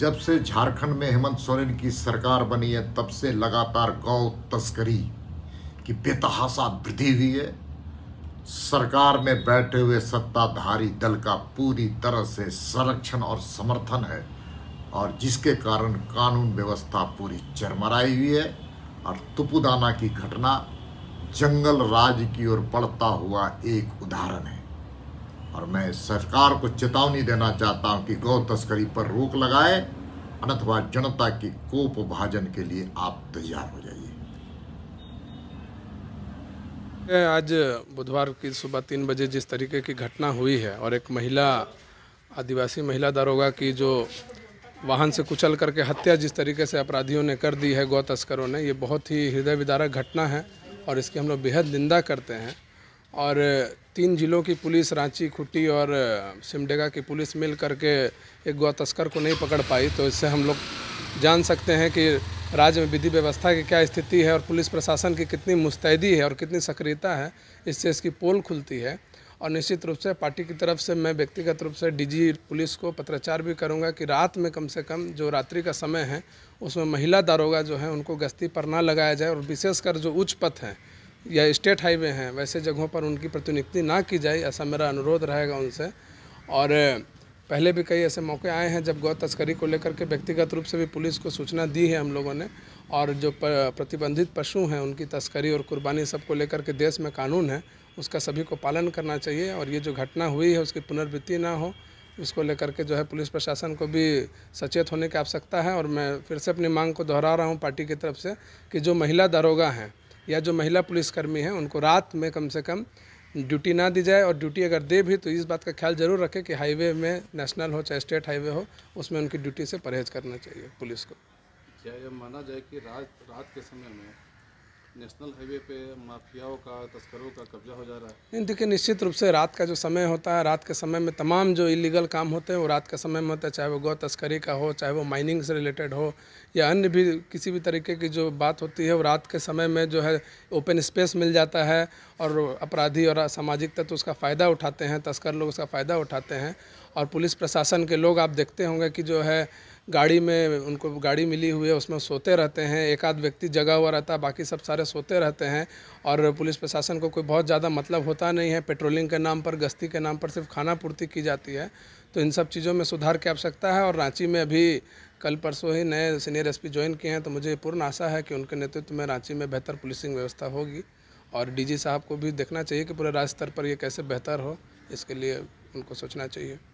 जब से झारखंड में हेमंत सोरेन की सरकार बनी है तब से लगातार गौ तस्करी की बेतहासा वृद्धि हुई है सरकार में बैठे हुए सत्ताधारी दल का पूरी तरह से संरक्षण और समर्थन है और जिसके कारण कानून व्यवस्था पूरी चरमराई हुई है और तुपुदाना की घटना जंगल राज की ओर बढ़ता हुआ एक उदाहरण है और मैं सरकार को चेतावनी देना चाहता हूं कि गौ तस्करी पर रोक लगाए अनंतवाद जनता की कोप भाजन के लिए आप तैयार हो जाइए आज बुधवार की सुबह तीन बजे जिस तरीके की घटना हुई है और एक महिला आदिवासी महिला दारोगा की जो वाहन से कुचल करके हत्या जिस तरीके से अपराधियों ने कर दी है गौ तस्करों ने ये बहुत ही हृदय विदारक घटना है और इसकी हम लोग बेहद निंदा करते हैं और तीन जिलों की पुलिस रांची खुट्टी और सिमडेगा की पुलिस मिल करके एक गुआ तस्कर को नहीं पकड़ पाई तो इससे हम लोग जान सकते हैं कि राज्य में विधि व्यवस्था की क्या स्थिति है और पुलिस प्रशासन की कितनी मुस्तैदी है और कितनी सक्रियता है इससे इसकी पोल खुलती है और निश्चित रूप से पार्टी की तरफ से मैं व्यक्तिगत रूप से डीजी पुलिस को पत्राचार भी करूंगा कि रात में कम से कम जो रात्रि का समय है उसमें महिला दारोगा जो है उनको गश्ती पर ना लगाया जाए और विशेषकर जो उच्च पथ हैं या स्टेट हाईवे हैं वैसे जगहों पर उनकी प्रतिनियुक्ति ना की जाए ऐसा मेरा अनुरोध रहेगा उनसे और पहले भी कई ऐसे मौके आए हैं जब गौ तस्करी को लेकर के व्यक्तिगत रूप से भी पुलिस को सूचना दी है हम लोगों ने और जो प्रतिबंधित पशु हैं उनकी तस्करी और कुर्बानी सबको लेकर के देश में कानून है उसका सभी को पालन करना चाहिए और ये जो घटना हुई है उसकी पुनर्वृत्ति ना हो इसको लेकर के जो है पुलिस प्रशासन को भी सचेत होने की आवश्यकता है और मैं फिर से अपनी मांग को दोहरा रहा हूँ पार्टी की तरफ से कि जो महिला दारोगा हैं या जो महिला पुलिसकर्मी हैं उनको रात में कम से कम ड्यूटी ना दी जाए और ड्यूटी अगर दे भी तो इस बात का ख्याल जरूर रखें कि हाईवे में नेशनल हो चाहे स्टेट हाईवे हो उसमें उनकी ड्यूटी से परहेज करना चाहिए पुलिस को क्या यह माना जाए कि रात रात के समय में नेशनल हाईवे पे माफियाओं का तस्करों का कब्जा हो जा रहा है नहीं देखिए निश्चित रूप से रात का जो समय होता है रात के समय में तमाम जो इलीगल काम होते हैं वो रात के समय में होता है चाहे वो गौ तस्करी का हो चाहे वो माइनिंग से रिलेटेड हो या अन्य भी किसी भी तरीके की जो बात होती है वो रात के समय में जो है ओपन स्पेस मिल जाता है और अपराधी और सामाजिक तत्व तो उसका फ़ायदा उठाते हैं तस्कर लोग उसका फ़ायदा उठाते हैं और पुलिस प्रशासन के लोग आप देखते होंगे कि जो है गाड़ी में उनको गाड़ी मिली हुई है उसमें सोते रहते हैं एक आध व्यक्ति जगा हुआ रहता है बाकी सब सारे सोते रहते हैं और पुलिस प्रशासन को कोई बहुत ज़्यादा मतलब होता नहीं है पेट्रोलिंग के नाम पर गश्ती के नाम पर सिर्फ खाना पूर्ति की जाती है तो इन सब चीज़ों में सुधार की आवश्यकता है और रांची में अभी कल परसों ही नए सीनियर एस ज्वाइन किए हैं तो मुझे पूर्ण आशा है कि उनके नेतृत्व में रांची में बेहतर पुलिसिंग व्यवस्था होगी और डी साहब को भी देखना चाहिए कि पूरे राज्य स्तर पर ये कैसे बेहतर हो इसके लिए उनको सोचना चाहिए